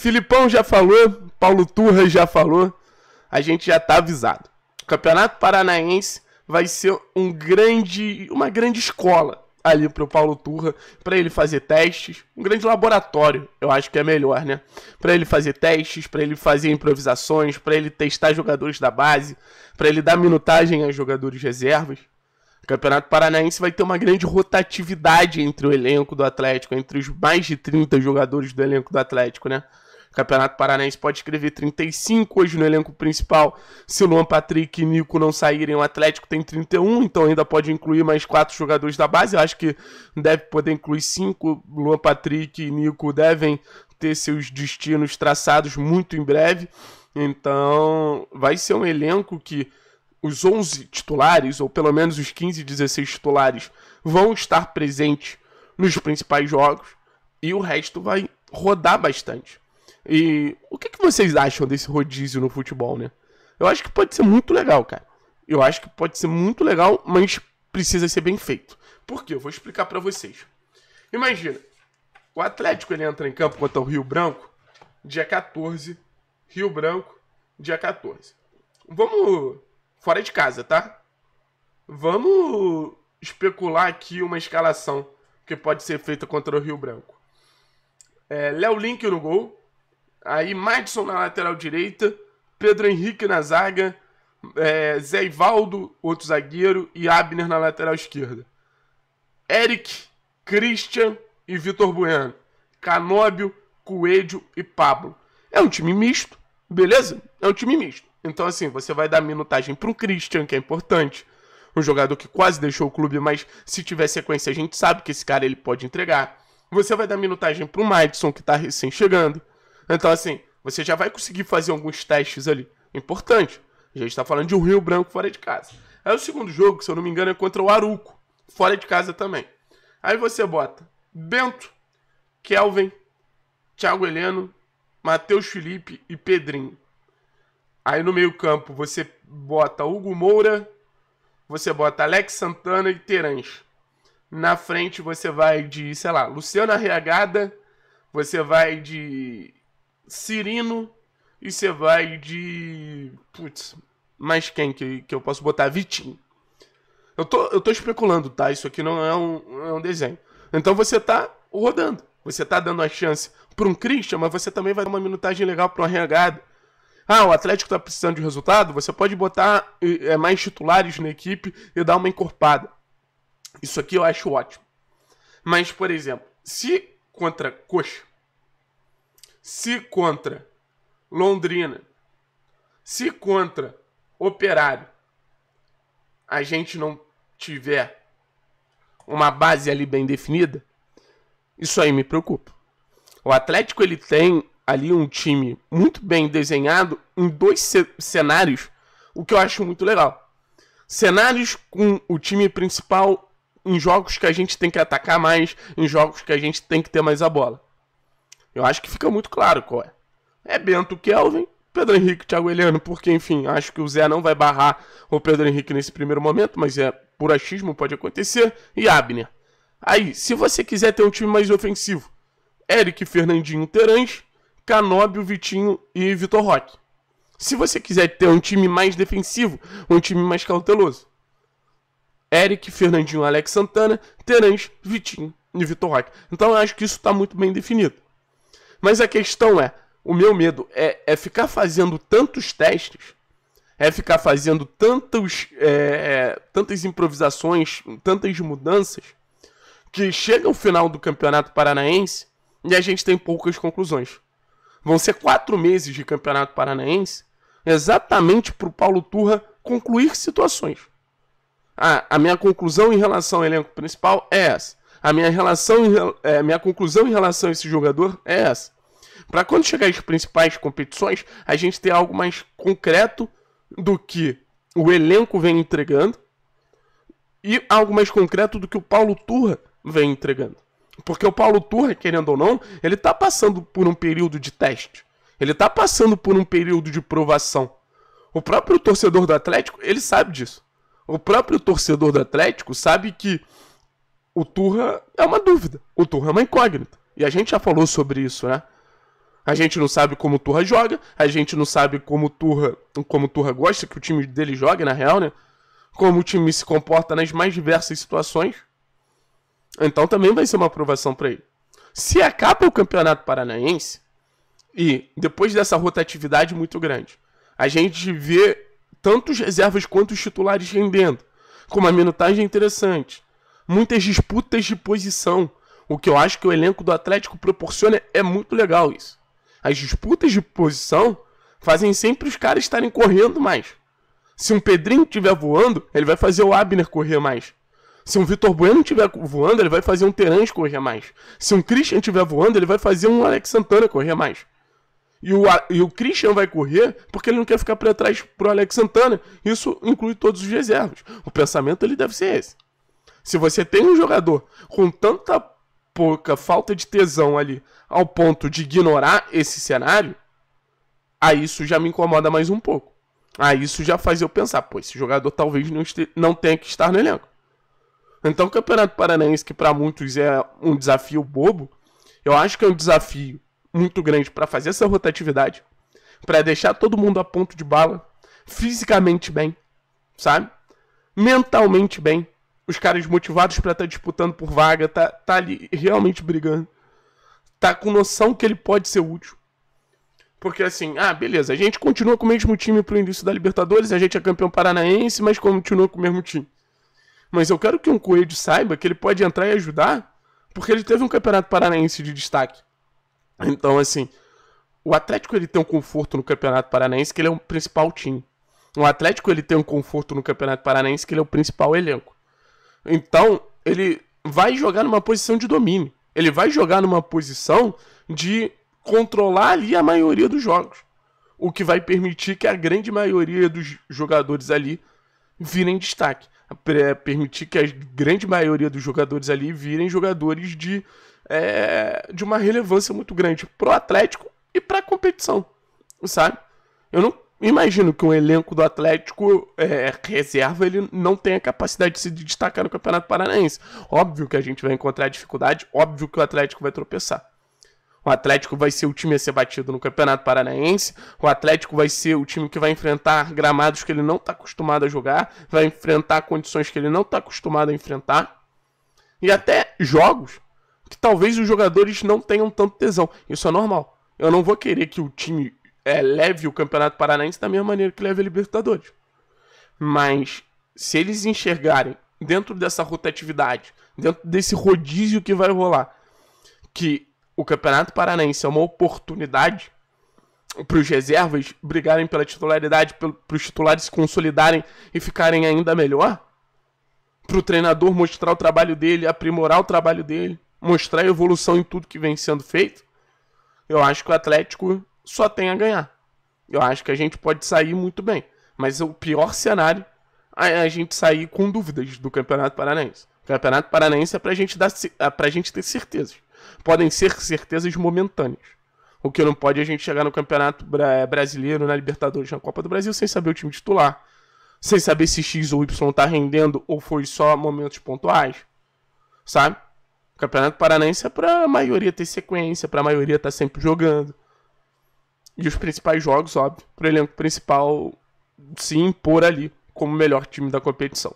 Filipão já falou, Paulo Turra já falou, a gente já tá avisado. O Campeonato Paranaense vai ser um grande, uma grande escola ali pro Paulo Turra, para ele fazer testes, um grande laboratório, eu acho que é melhor, né? Para ele fazer testes, para ele fazer improvisações, para ele testar jogadores da base, para ele dar minutagem a jogadores reservas. O Campeonato Paranaense vai ter uma grande rotatividade entre o elenco do Atlético, entre os mais de 30 jogadores do elenco do Atlético, né? Campeonato Paranaense pode escrever 35 hoje no elenco principal. Se Luan Patrick e Nico não saírem, o Atlético tem 31, então ainda pode incluir mais quatro jogadores da base. Eu acho que deve poder incluir cinco. Luan Patrick e Nico devem ter seus destinos traçados muito em breve. Então, vai ser um elenco que os 11 titulares, ou pelo menos os 15, 16 titulares, vão estar presentes nos principais jogos e o resto vai rodar bastante. E o que, que vocês acham desse rodízio no futebol, né? Eu acho que pode ser muito legal, cara. Eu acho que pode ser muito legal, mas precisa ser bem feito. Por quê? Eu vou explicar para vocês. Imagina, o Atlético ele entra em campo contra o Rio Branco dia 14, Rio Branco, dia 14. Vamos fora de casa, tá? Vamos especular aqui uma escalação que pode ser feita contra o Rio Branco. É, Léo Link no gol, Aí Madison na lateral direita, Pedro Henrique na zaga, é, Zé Ivaldo, outro zagueiro, e Abner na lateral esquerda. Eric, Christian e Vitor Bueno. Canóbio, Coelho e Pablo. É um time misto, beleza? É um time misto. Então, assim, você vai dar minutagem para o Christian, que é importante. Um jogador que quase deixou o clube, mas se tiver sequência, a gente sabe que esse cara ele pode entregar. Você vai dar minutagem para o Madison, que está recém chegando. Então, assim, você já vai conseguir fazer alguns testes ali. Importante. A gente está falando de um Rio Branco fora de casa. Aí o segundo jogo, se eu não me engano, é contra o Aruco, fora de casa também. Aí você bota Bento, Kelvin, Thiago Heleno, Matheus Felipe e Pedrinho. Aí no meio-campo você bota Hugo Moura, você bota Alex Santana e Terence Na frente você vai de, sei lá, Luciana Reagada, você vai de Cirino e você vai de. Putz, mais quem que, que eu posso botar? Vitinho. Eu tô, eu tô especulando, tá? Isso aqui não é um, é um desenho. Então você tá rodando. Você tá dando a chance para um Christian, mas você também vai dar uma minutagem legal para um regada. Ah, o Atlético tá precisando de resultado? Você pode botar é, mais titulares na equipe e dar uma encorpada. Isso aqui eu acho ótimo. Mas, por exemplo, se contra Coxa se contra Londrina, se contra Operário, a gente não tiver uma base ali bem definida, isso aí me preocupa. O Atlético ele tem ali um time muito bem desenhado em dois cenários, o que eu acho muito legal. Cenários com o time principal em jogos que a gente tem que atacar mais, em jogos que a gente tem que ter mais a bola. Eu acho que fica muito claro qual é. É Bento Kelvin, Pedro Henrique Thiago Eliano, porque, enfim, acho que o Zé não vai barrar o Pedro Henrique nesse primeiro momento, mas é por achismo, pode acontecer. E Abner. Aí, se você quiser ter um time mais ofensivo, Eric Fernandinho Terãs, Canóbio Vitinho e Vitor Roque. Se você quiser ter um time mais defensivo, um time mais cauteloso, Eric, Fernandinho, Alex Santana, Terãs, Vitinho e Vitor Roque. Então eu acho que isso está muito bem definido. Mas a questão é: o meu medo é, é ficar fazendo tantos testes, é ficar fazendo tantos, é, é, tantas improvisações, tantas mudanças, que chega o final do Campeonato Paranaense e a gente tem poucas conclusões. Vão ser quatro meses de Campeonato Paranaense exatamente para o Paulo Turra concluir situações. a minha conclusão em relação ao elenco principal é essa. A minha relação, é, minha conclusão em relação a esse jogador é essa. Para quando chegar às principais competições, a gente ter algo mais concreto do que o elenco vem entregando e algo mais concreto do que o Paulo Turra vem entregando. Porque o Paulo Turra, querendo ou não, ele está passando por um período de teste. Ele está passando por um período de provação. O próprio torcedor do Atlético, ele sabe disso. O próprio torcedor do Atlético sabe que o Turra é uma dúvida. O Turra é uma incógnita. E a gente já falou sobre isso, né? A gente não sabe como o Turra joga, a gente não sabe como o Turra, como o Turra gosta que o time dele jogue, na real, né? Como o time se comporta nas mais diversas situações. Então também vai ser uma aprovação para ele. Se acaba o Campeonato Paranaense, e depois dessa rotatividade muito grande, a gente vê tanto reservas quanto os titulares rendendo, com uma minutagem interessante, muitas disputas de posição. O que eu acho que o elenco do Atlético proporciona é muito legal isso. As disputas de posição fazem sempre os caras estarem correndo mais. Se um Pedrinho estiver voando, ele vai fazer o Abner correr mais. Se um Vitor Bueno estiver voando, ele vai fazer um Terãs correr mais. Se um Christian estiver voando, ele vai fazer um Alex Santana correr mais. E o, e o Christian vai correr porque ele não quer ficar para trás pro Alex Santana. Isso inclui todos os reservas. O pensamento ele deve ser esse. Se você tem um jogador com tanta pouca falta de tesão ali, ao ponto de ignorar esse cenário, aí isso já me incomoda mais um pouco. Aí isso já faz eu pensar, pô, esse jogador talvez não, este... não tenha que estar no elenco. Então, o Campeonato Paranaense, que para muitos é um desafio bobo, eu acho que é um desafio muito grande para fazer essa rotatividade, para deixar todo mundo a ponto de bala, fisicamente bem, sabe? Mentalmente bem, os caras motivados para estar tá disputando por vaga, tá, tá ali realmente brigando. Tá com noção que ele pode ser útil. Porque assim, ah, beleza, a gente continua com o mesmo time pro início da Libertadores, a gente é campeão paranaense, mas continua com o mesmo time. Mas eu quero que um Coelho saiba que ele pode entrar e ajudar, porque ele teve um campeonato paranaense de destaque. Então, assim, o Atlético ele tem um conforto no Campeonato Paranaense que ele é o principal time. O Atlético ele tem um conforto no Campeonato Paranaense que ele é o principal elenco. Então, ele vai jogar numa posição de domínio. Ele vai jogar numa posição de controlar ali a maioria dos jogos. O que vai permitir que a grande maioria dos jogadores ali virem destaque. Permitir que a grande maioria dos jogadores ali virem jogadores de, é, de uma relevância muito grande pro Atlético e pra competição. Sabe? Eu não imagino que um elenco do Atlético é, reserva ele não tenha capacidade de se destacar no Campeonato Paranaense. Óbvio que a gente vai encontrar dificuldade, óbvio que o Atlético vai tropeçar. O Atlético vai ser o time a ser batido no Campeonato Paranaense. O Atlético vai ser o time que vai enfrentar gramados que ele não está acostumado a jogar, vai enfrentar condições que ele não está acostumado a enfrentar. E até jogos que talvez os jogadores não tenham tanto tesão. Isso é normal. Eu não vou querer que o time é, leve o Campeonato Paranaense da mesma maneira que leva a Libertadores. Mas se eles enxergarem dentro dessa rotatividade, dentro desse rodízio que vai rolar, que o Campeonato Paranaense é uma oportunidade para os reservas brigarem pela titularidade, para os titulares se consolidarem e ficarem ainda melhor, para o treinador mostrar o trabalho dele, aprimorar o trabalho dele, mostrar a evolução em tudo que vem sendo feito, eu acho que o Atlético só tem a ganhar. Eu acho que a gente pode sair muito bem. Mas o pior cenário é a gente sair com dúvidas do Campeonato Paranaense. O Campeonato Paranaense é pra gente, dar, é pra gente ter certezas. Podem ser certezas momentâneas. O que não pode é a gente chegar no Campeonato é, Brasileiro, na Libertadores, na Copa do Brasil, sem saber o time titular. Sem saber se X ou Y tá rendendo ou foi só momentos pontuais. Sabe? O Campeonato Paranaense é pra maioria ter sequência, pra maioria tá sempre jogando e os principais jogos, óbvio, para o elenco principal se impor ali como o melhor time da competição.